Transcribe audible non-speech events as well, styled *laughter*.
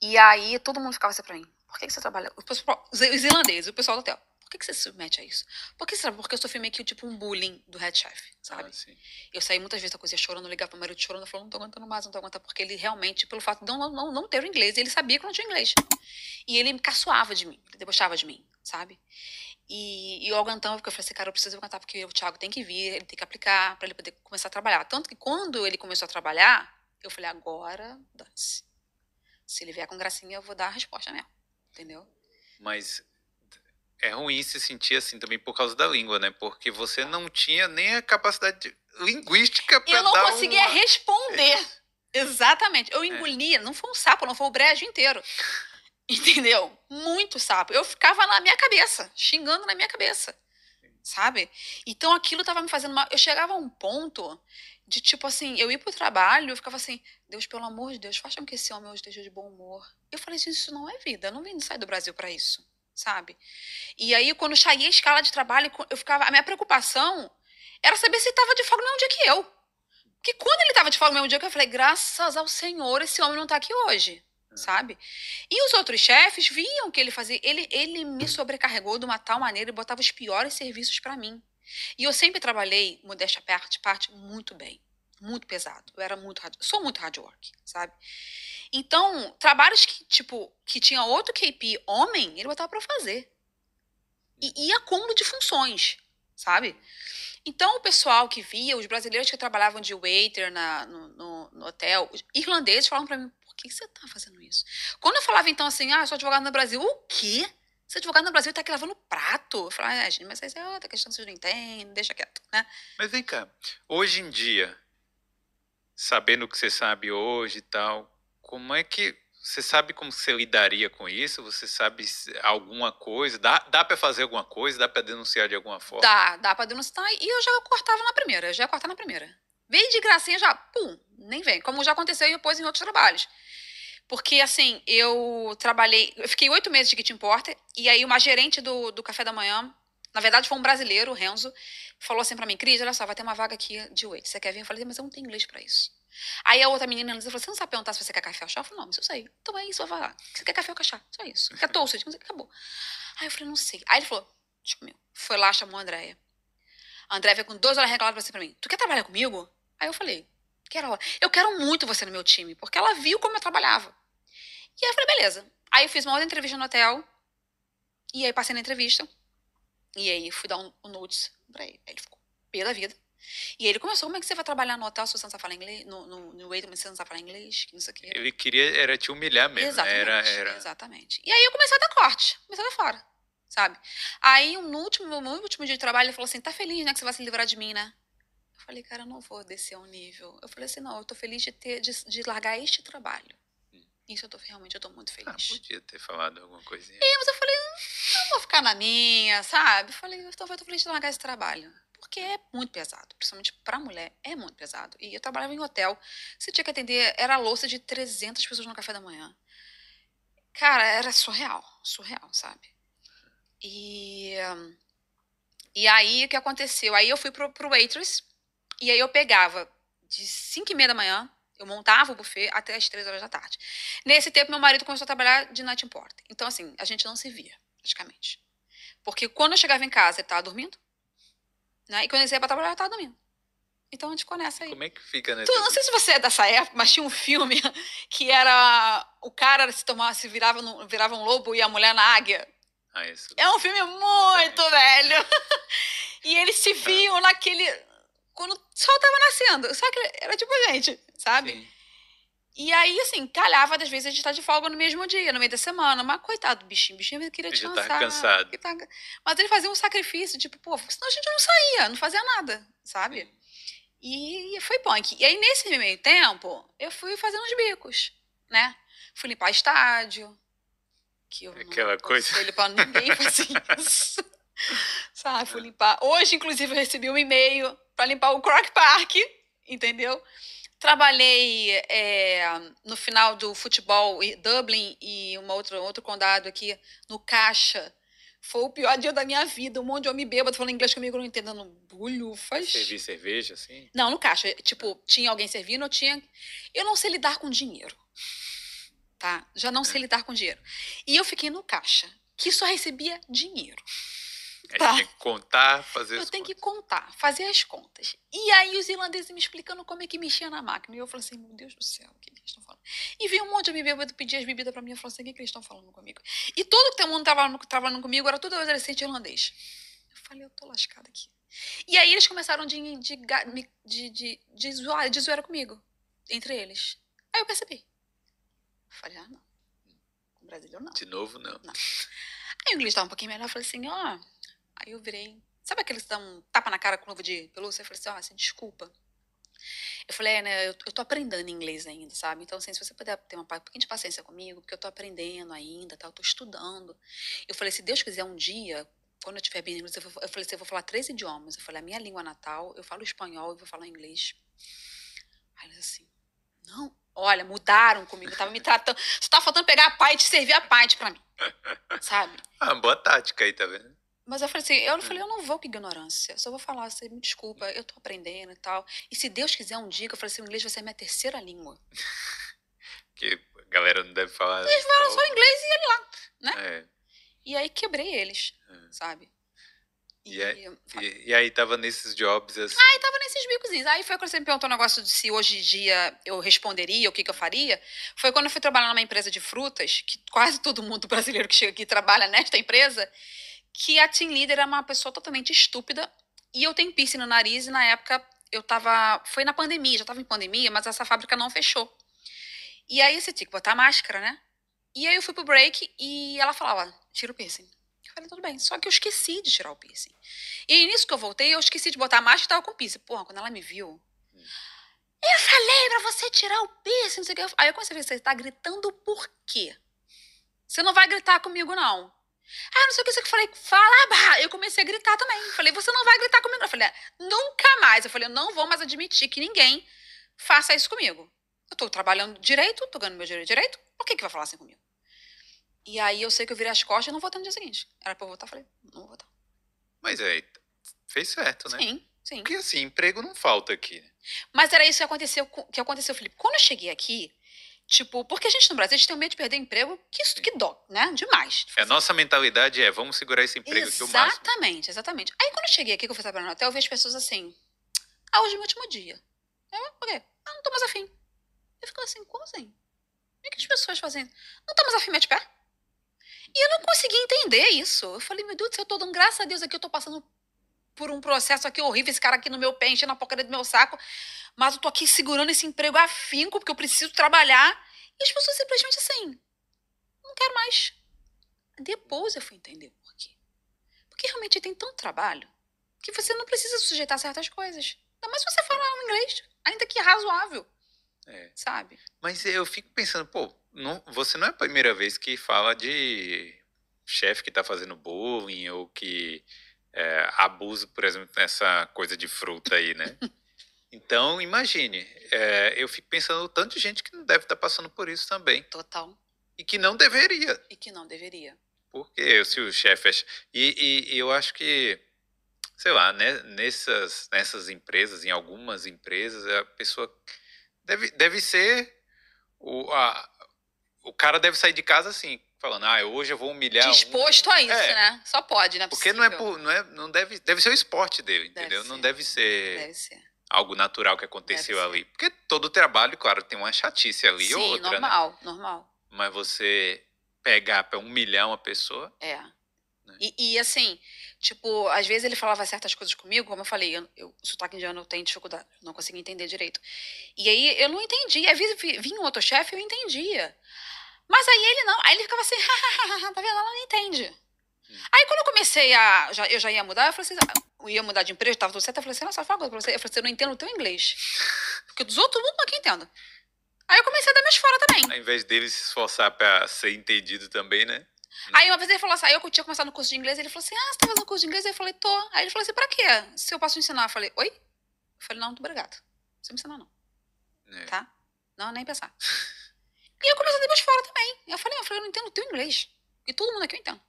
E aí todo mundo ficava assim pra mim. Por que, que você trabalha? Os irlandeses, o pessoal do hotel. Por que, que você se submete a isso? Por que será? Porque eu sofri meio que tipo um bullying do head chef, sabe? Ah, eu saí muitas vezes da cozinha chorando, ligava pro meu marido chorando, falando, não tô aguentando mais, não tô aguentando, porque ele realmente, pelo fato de não, não, não ter o inglês, ele sabia que eu não tinha inglês. E ele me caçoava de mim, ele debochava de mim, sabe? E, e aguentava porque eu falei assim, cara, eu preciso aguentar, porque o Thiago tem que vir, ele tem que aplicar para ele poder começar a trabalhar. Tanto que quando ele começou a trabalhar, eu falei, agora, dance se ele vier com gracinha, eu vou dar a resposta mesmo. Entendeu? Mas é ruim se sentir assim também por causa da língua, né? Porque você não tinha nem a capacidade linguística para dar Eu não dar conseguia uma... responder. É. Exatamente. Eu é. engolia, é. não foi um sapo, não foi o brejo inteiro. *laughs* Entendeu? Muito sapo. Eu ficava na minha cabeça, xingando na minha cabeça. Sabe? Então aquilo tava me fazendo mal. Eu chegava a um ponto de tipo assim, eu ir pro trabalho, eu ficava assim, Deus, pelo amor de Deus, faça com que esse homem hoje esteja de bom humor. Eu falei, gente, isso não é vida, eu não vim sair do Brasil para isso, sabe? E aí, quando eu saía a escala de trabalho, eu ficava, a minha preocupação era saber se ele de folga no mesmo dia que eu. Porque quando ele estava de folga no mesmo dia que eu, eu falei, graças ao Senhor, esse homem não tá aqui hoje, é. sabe? E os outros chefes viam que ele fazia, ele, ele me sobrecarregou de uma tal maneira e botava os piores serviços para mim. E eu sempre trabalhei, modéstia parte, parte muito bem, muito pesado. Eu era muito, sou muito hard work, sabe? Então, trabalhos que, tipo, que tinha outro KP homem, ele botava para fazer. E, e acúmulo de funções, sabe? Então, o pessoal que via, os brasileiros que trabalhavam de waiter na, no, no, no hotel, os irlandeses falavam para mim, por que você tá fazendo isso? Quando eu falava, então, assim, ah, sou advogado no Brasil, o quê? Seu advogado no Brasil tá aqui lavando prato. Eu falo, ah, gente, mas essa é outra questão, vocês não entendem, deixa quieto, né? Mas vem cá, hoje em dia, sabendo o que você sabe hoje e tal, como é que você sabe como você lidaria com isso? Você sabe alguma coisa? Dá, dá para fazer alguma coisa? Dá para denunciar de alguma forma? Dá, dá para denunciar. E eu já cortava na primeira, já ia cortar na primeira. vem de gracinha já, pum, nem vem. Como já aconteceu depois em outros trabalhos. Porque, assim, eu trabalhei. Eu fiquei oito meses de Git Importer, e aí uma gerente do, do café da manhã, na verdade foi um brasileiro, o Renzo, falou assim para mim: Cris, olha só, vai ter uma vaga aqui de oito. Você quer vir? Eu falei, mas eu não tenho inglês para isso. Aí a outra menina ela falou: Você não sabe perguntar se você quer café ou chá? Eu falei: Não, mas eu sei. Então é isso, eu vou lá. Você quer café ou cachá? Só isso. Quer toast? Acabou. Aí eu falei: Não sei. Aí ele falou: Tipo, meu. Foi lá, chamou a Andréia. A Andréia veio com dois horas reclamando pra você pra mim: Tu quer trabalhar comigo? Aí eu falei: Quero. Eu quero muito você no meu time, porque ela viu como eu trabalhava. E aí eu falei, beleza. Aí eu fiz uma outra entrevista no hotel. E aí passei na entrevista. E aí fui dar um, um notes pra ele. Aí ele ficou pela vida. E ele começou, como é que você vai trabalhar no hotel se você não sabe falar inglês? No, no, no Wait, é você não sabe falar inglês? Que não sei o que. Ele queria, era te humilhar mesmo. Né? Exatamente, era, era... exatamente. E aí eu comecei a dar corte, comecei a dar fora, sabe? Aí no último, no último dia de trabalho ele falou assim, tá feliz, né, que você vai se livrar de mim, né? Eu falei, cara, eu não vou descer um nível. Eu falei assim, não, eu tô feliz de, ter, de, de largar este trabalho. Isso eu tô realmente, eu tô muito ah, feliz. Ah, podia ter falado alguma coisinha. É, mas eu falei, não vou ficar na minha, sabe? Eu falei, eu tô, eu tô feliz de largar esse trabalho. Porque é muito pesado, principalmente pra mulher, é muito pesado. E eu trabalhava em hotel, você tinha que atender, era a louça de 300 pessoas no café da manhã. Cara, era surreal, surreal, sabe? E, e aí, o que aconteceu? Aí eu fui pro, pro Waitress, e aí eu pegava de 5 e meia da manhã eu montava o buffet até as três horas da tarde. Nesse tempo, meu marido começou a trabalhar de night porta. Então, assim, a gente não se via, praticamente. Porque quando eu chegava em casa, ele estava dormindo. Né? E quando ele saía para trabalhar, ele estava dormindo. Então a gente conhece aí. Como é que fica, né? não sei se você é dessa época, mas tinha um filme *laughs* que era. O cara se tomava, se virava, no, virava um lobo e a mulher na águia. Ah, isso. É um filme muito é. velho. *laughs* E eles se tá. viam naquele quando o sol tava nascendo. Só que era tipo gente, sabe? Sim. E aí, assim, calhava das vezes a gente tá de folga no mesmo dia, no meio da semana. Mas coitado do bichinho, bichinho queria ele tá descansar. Tá cansado. Ele Mas ele fazia um sacrifício, tipo, pô, senão a gente não saía, não fazia nada, sabe? E foi punk. E aí, nesse meio tempo, eu fui fazendo os bicos, né? Fui limpar estádio. Que eu Aquela não coisa. limpar ninguém fazer *laughs* isso. *laughs* Sabe, fui limpar. Hoje, inclusive, eu recebi um e-mail para limpar o Croc Park, entendeu? Trabalhei é, no final do futebol em Dublin e um outro outro condado aqui, no Caixa. Foi o pior dia da minha vida. Um monte de homem bêbado falando inglês comigo, não entendendo bulhufas. Servir cerveja, assim? Não, no caixa. Tipo, tinha alguém servindo, eu tinha. Eu não sei lidar com dinheiro. Tá? Já não sei é. lidar com dinheiro. E eu fiquei no caixa, que só recebia dinheiro. Aí tá. tem que contar, fazer Eu tenho contas. que contar, fazer as contas. E aí os irlandeses me explicando como é que mexia na máquina. E eu falei assim, meu Deus do céu, o que, é que eles estão falando? E veio um monte de me bêbado pedir as bebidas para mim. Eu falei assim, o que, é que eles estão falando comigo? E todo mundo trabalhando, trabalhando comigo era todo adolescente irlandês. Eu falei, eu tô lascada aqui. E aí eles começaram de, de, de, de, de zoar, de zoar comigo, entre eles. Aí eu percebi. Eu falei, ah, não. Com brasileiro, não. De novo, não. não. Aí o inglês estava um pouquinho melhor. Eu falei assim, ó... Oh, ah, Aí eu virei. Sabe aqueles que dão um tapa na cara com luva de pelúcia? Eu falei assim: ó, oh, assim, desculpa. Eu falei, é, né, eu, eu tô aprendendo inglês ainda, sabe? Então, assim, se você puder ter um pouquinho de paciência comigo, porque eu tô aprendendo ainda, tá? eu tô estudando. Eu falei, se Deus quiser um dia, quando eu tiver bem inglês, eu, eu, falei assim, eu vou falar três idiomas. Eu falei, a minha língua natal, eu falo espanhol e vou falar inglês. Aí eles assim, não, olha, mudaram comigo, tava me tratando, só tá faltando pegar a parte e servir a parte pra mim, sabe? Ah, boa tática aí, tá vendo? Mas eu falei assim, eu hum. falei, eu não vou com ignorância, só vou falar, você assim, me desculpa, eu tô aprendendo e tal. E se Deus quiser um dia, eu falei assim, o inglês vai ser minha terceira língua. *laughs* que a galera não deve falar. Eles falam só inglês e ele lá, né? É. E aí quebrei eles, é. sabe? E, e, e, e, aí tava nesses jobs assim. Aí tava nesses bicozinhos. Aí foi quando você me perguntou um negócio de se hoje em dia eu responderia, o que, que eu faria. Foi quando eu fui trabalhar numa empresa de frutas, que quase todo mundo brasileiro que chega aqui trabalha nesta empresa que a team leader era é uma pessoa totalmente estúpida e eu tenho piercing no nariz e na época eu tava, foi na pandemia, já tava em pandemia, mas essa fábrica não fechou. E aí você tinha que botar máscara, né? E aí eu fui pro break e ela falava, tira o piercing. Eu falei, tudo bem, só que eu esqueci de tirar o piercing. E nisso que eu voltei, eu esqueci de botar a máscara e tava com o piercing. Porra, quando ela me viu, hum. eu falei pra você tirar o piercing, não sei o que. Aí eu comecei a ver, você tá gritando por quê? Você não vai gritar comigo, não. Ah, não sei o que, você que. Eu falei, fala, bah. Eu comecei a gritar também. falei, você não vai gritar comigo. Eu falei, é, nunca mais. Eu falei, eu não vou mais admitir que ninguém faça isso comigo. Eu tô trabalhando direito, tô ganhando meu dinheiro direito, por que que vai falar assim comigo? E aí eu sei que eu virei as costas e não votei no dia seguinte. Era pra eu votar, falei, não vou votar. Mas aí, fez certo, né? Sim, sim. Porque assim, emprego não falta aqui. Né? Mas era isso que aconteceu, que aconteceu, Felipe. Quando eu cheguei aqui, Tipo, porque a gente no Brasil a gente tem medo de perder emprego, que isso que dó, né? Demais. Tipo, a nossa mentalidade é, vamos segurar esse emprego exatamente, que o máximo. Exatamente, exatamente. Aí quando eu cheguei aqui, que eu fui trabalhar no hotel, eu vi as pessoas assim, ah, hoje é meu último dia. Eu, por quê? Ah, não tô mais afim. Eu fico assim, como assim? que as pessoas fazem Não tô mais afim de pé? E eu não consegui entender isso. Eu falei, meu Deus, eu tô dando graças a Deus aqui, eu tô passando por um processo aqui horrível, esse cara aqui no meu pé, enchendo a porcaria do meu saco, mas eu tô aqui segurando esse emprego afinco, porque eu preciso trabalhar. E as pessoas simplesmente assim, não quero mais. Depois eu fui entender por quê. Porque realmente tem tanto trabalho que você não precisa sujeitar certas coisas. Ainda mais se você falar um inglês, ainda que razoável. É. Sabe? Mas eu fico pensando, pô, não, você não é a primeira vez que fala de chefe que tá fazendo bullying ou que é, abuso, por exemplo, nessa coisa de fruta aí, né? *laughs* Então, imagine, é, eu fico pensando tanto de gente que não deve estar tá passando por isso também. Total. E que não deveria. E que não deveria. Porque se o chefe. É... E, e eu acho que, sei lá, né, nessas, nessas empresas, em algumas empresas, a pessoa deve, deve ser. O, a, o cara deve sair de casa assim, falando, ah, hoje eu vou humilhar. Disposto um... a isso, é. né? Só pode, né? Porque não é, por, não é, não deve, deve ser o esporte dele, entendeu? Não deve ser, deve ser, algo natural que aconteceu ali, porque todo trabalho, claro, tem uma chatice ali Sim, ou outra. Né? normal, né? normal. Mas você pegar para humilhar uma pessoa. É. Né? E, e, assim, tipo, às vezes ele falava certas coisas comigo, como eu falei, eu, eu, o sotaque indiano eu tenho dificuldade, não consigo entender direito. E aí eu não entendia. Às vezes vinha um outro chefe eu entendia. Mas aí ele não, aí ele ficava assim, *laughs* tá vendo? Ela não entende. Hum. Aí quando eu comecei a. Já, eu já ia mudar, eu falei assim, ah, eu ia mudar de emprego, tava tudo certo, eu falei assim, nossa, fala uma coisa pra você. Eu falei assim, eu não entendo o teu inglês. Porque dos outros, todo mundo aqui entendo. Aí eu comecei a dar minhas fora também. Ao invés dele se esforçar pra ser entendido também, né? Aí uma vez ele falou assim, aí eu tinha começado no curso de inglês, ele falou assim, ah, você tá fazendo curso de inglês? Eu falei, tô. Aí ele falou assim, pra quê? Se eu posso ensinar? Eu falei, oi? Eu falei, não, muito obrigado. Você me ensinar, não. É. Tá? Não, nem pensar. *laughs* E eu comecei a mais fora também. Eu falei, eu falei, eu não entendo o teu inglês. E todo mundo aqui eu entendo.